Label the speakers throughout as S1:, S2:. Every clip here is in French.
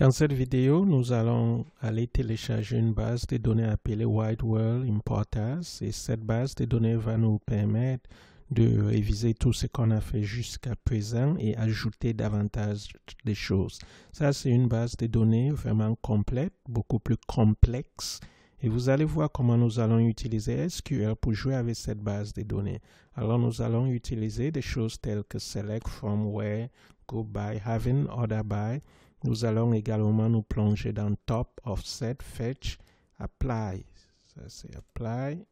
S1: Dans cette vidéo, nous allons aller télécharger une base de données appelée White World Importers et cette base de données va nous permettre de réviser tout ce qu'on a fait jusqu'à présent et ajouter davantage de choses. Ça, c'est une base de données vraiment complète, beaucoup plus complexe. Et vous allez voir comment nous allons utiliser SQL pour jouer avec cette base de données. Alors, nous allons utiliser des choses telles que select from where, go by, having, order by, nous allons également nous plonger dans Top Offset Fetch Apply. Ça c'est Apply.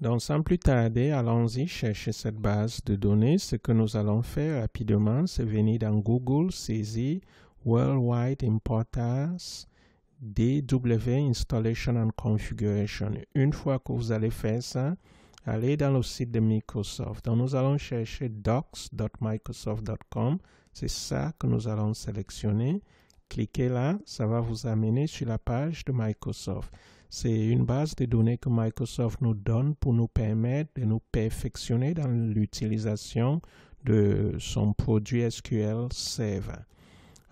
S1: Donc sans plus tarder, allons-y chercher cette base de données. Ce que nous allons faire rapidement, c'est venir dans Google, saisir Worldwide Importers DW Installation and Configuration. Une fois que vous allez faire ça, Allez dans le site de Microsoft. Donc, nous allons chercher docs.microsoft.com. C'est ça que nous allons sélectionner. Cliquez là, ça va vous amener sur la page de Microsoft. C'est une base de données que Microsoft nous donne pour nous permettre de nous perfectionner dans l'utilisation de son produit SQL Server.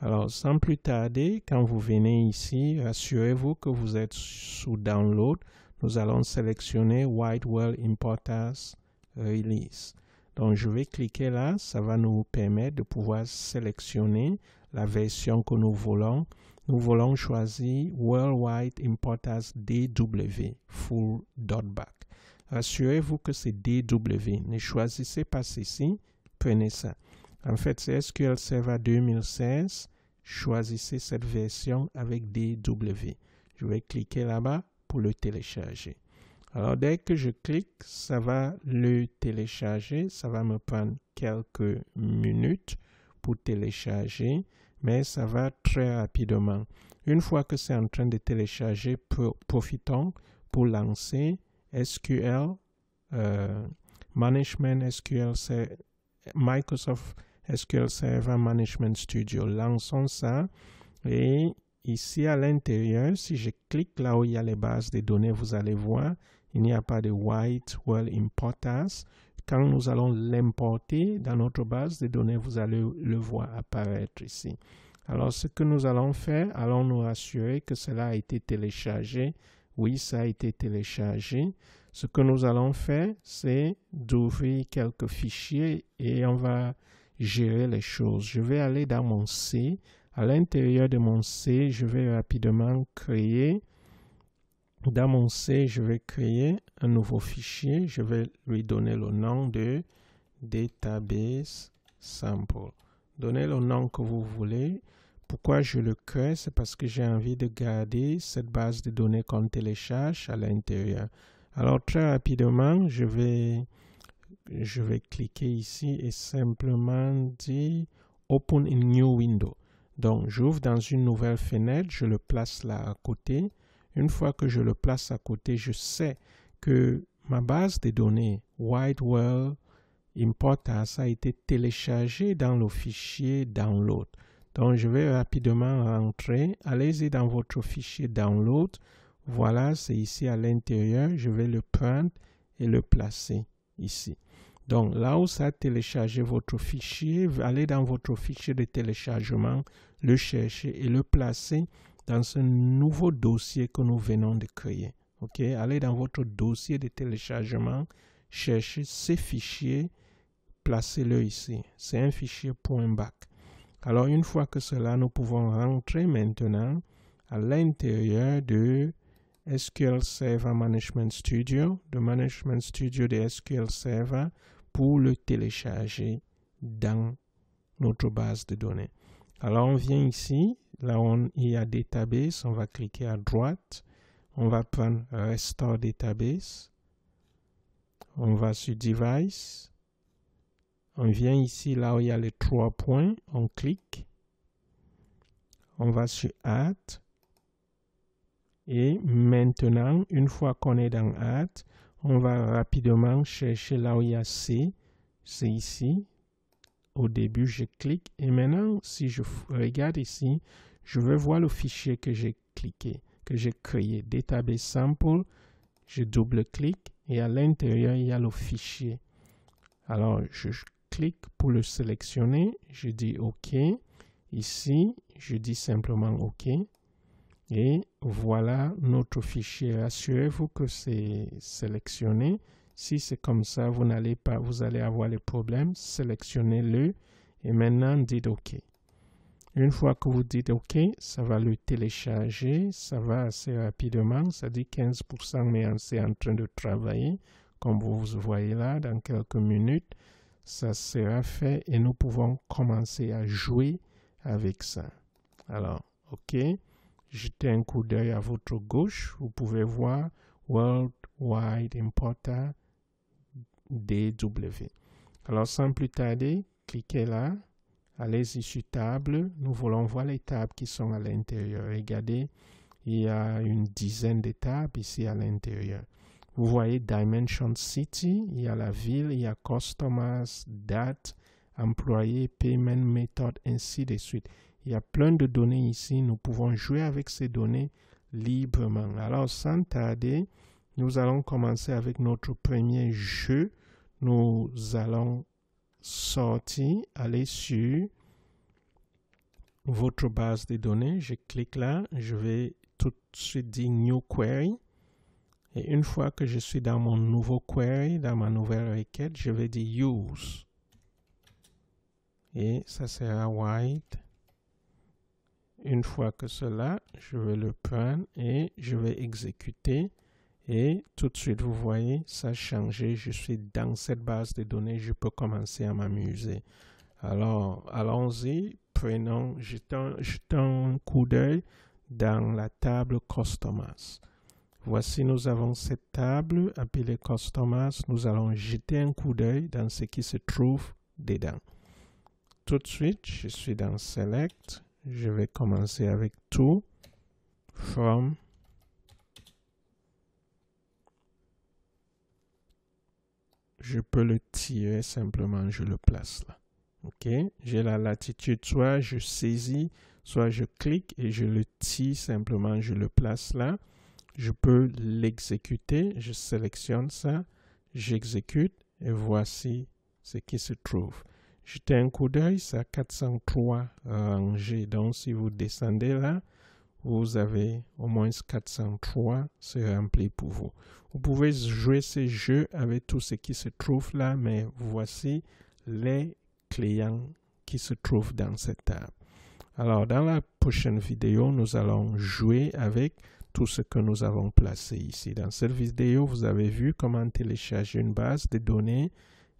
S1: Alors, sans plus tarder, quand vous venez ici, assurez-vous que vous êtes sous Download nous allons sélectionner White World Importers Release. Donc je vais cliquer là, ça va nous permettre de pouvoir sélectionner la version que nous voulons. Nous voulons choisir Worldwide Importers DW, Full Back Rassurez-vous que c'est DW, ne choisissez pas ceci, prenez ça. En fait, c'est SQL Server 2016, choisissez cette version avec DW. Je vais cliquer là-bas, pour le télécharger. Alors dès que je clique, ça va le télécharger. Ça va me prendre quelques minutes pour télécharger, mais ça va très rapidement. Une fois que c'est en train de télécharger, profitons pour lancer SQL, euh, Management SQL, Microsoft SQL Server Management Studio. Lançons ça et Ici à l'intérieur, si je clique là où il y a les bases de données, vous allez voir, il n'y a pas de white well importance. Quand nous allons l'importer dans notre base de données, vous allez le voir apparaître ici. Alors, ce que nous allons faire, allons nous assurer que cela a été téléchargé. Oui, ça a été téléchargé. Ce que nous allons faire, c'est d'ouvrir quelques fichiers et on va gérer les choses. Je vais aller dans mon C à l'intérieur de mon C, je vais rapidement créer. Dans mon C, je vais créer un nouveau fichier. Je vais lui donner le nom de database sample. Donnez le nom que vous voulez. Pourquoi je le crée C'est parce que j'ai envie de garder cette base de données qu'on télécharge à l'intérieur. Alors très rapidement, je vais, je vais cliquer ici et simplement dire Open a new window. Donc j'ouvre dans une nouvelle fenêtre, je le place là à côté. Une fois que je le place à côté, je sais que ma base de données White World a été téléchargée dans le fichier Download. Donc je vais rapidement rentrer. Allez-y dans votre fichier Download. Voilà, c'est ici à l'intérieur. Je vais le prendre et le placer ici. Donc là où ça a téléchargé votre fichier, allez dans votre fichier de téléchargement, le chercher et le placer dans ce nouveau dossier que nous venons de créer. OK, allez dans votre dossier de téléchargement, cherchez ces fichiers, placez-le ici. C'est un fichier .bac. Alors une fois que cela, nous pouvons rentrer maintenant à l'intérieur de SQL Server Management Studio, de Management Studio de SQL Server pour le télécharger dans notre base de données. Alors on vient ici, là on, il y a Database, on va cliquer à droite, on va prendre Restore Database, on va sur Device, on vient ici, là où il y a les trois points, on clique, on va sur Add, et maintenant, une fois qu'on est dans Add, on va rapidement chercher là où il y a C. C'est ici. Au début, je clique. Et maintenant, si je regarde ici, je veux voir le fichier que j'ai cliqué, que j'ai créé. Database sample. Je double-clique. Et à l'intérieur, il y a le fichier. Alors, je clique pour le sélectionner. Je dis OK. Ici, je dis simplement OK. Et voilà notre fichier. Assurez-vous que c'est sélectionné. Si c'est comme ça, vous n'allez pas, vous allez avoir les problèmes. Sélectionnez-le et maintenant dites OK. Une fois que vous dites OK, ça va le télécharger, ça va assez rapidement, ça dit 15%, mais hein, c'est en train de travailler, comme vous voyez là, dans quelques minutes, ça sera fait et nous pouvons commencer à jouer avec ça. Alors, OK. Jetez un coup d'œil à votre gauche, vous pouvez voir World Wide Importer DW. Alors sans plus tarder, cliquez là, allez-y sur table, nous voulons voir les tables qui sont à l'intérieur. Regardez, il y a une dizaine de tables ici à l'intérieur. Vous voyez Dimension City, il y a la ville, il y a Customers, Date, Employé, Payment Method, ainsi de suite. Il y a plein de données ici. Nous pouvons jouer avec ces données librement. Alors, sans tarder, nous allons commencer avec notre premier jeu. Nous allons sortir, aller sur votre base de données. Je clique là. Je vais tout de suite dire New Query. Et une fois que je suis dans mon nouveau query, dans ma nouvelle requête, je vais dire Use. Et ça sera White une fois que cela, je vais le prendre et je vais exécuter. Et tout de suite, vous voyez, ça a changé. Je suis dans cette base de données. Je peux commencer à m'amuser. Alors, allons-y. Prenons, jetons, un coup d'œil dans la table Customers. Voici, nous avons cette table appelée Customers. Nous allons jeter un coup d'œil dans ce qui se trouve dedans. Tout de suite, je suis dans Select. Je vais commencer avec tout, from je peux le tirer simplement, je le place là. OK? J'ai la latitude, soit je saisis, soit je clique et je le tire simplement, je le place là. Je peux l'exécuter, je sélectionne ça, j'exécute et voici ce qui se trouve. Jetez un coup d'œil, c'est à 403 rangés. Donc, si vous descendez là, vous avez au moins 403, c'est rempli pour vous. Vous pouvez jouer ce jeu avec tout ce qui se trouve là, mais voici les clients qui se trouvent dans cette table. Alors, dans la prochaine vidéo, nous allons jouer avec tout ce que nous avons placé ici. Dans cette vidéo, vous avez vu comment télécharger une base de données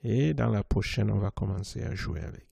S1: et dans la prochaine, on va commencer à jouer avec.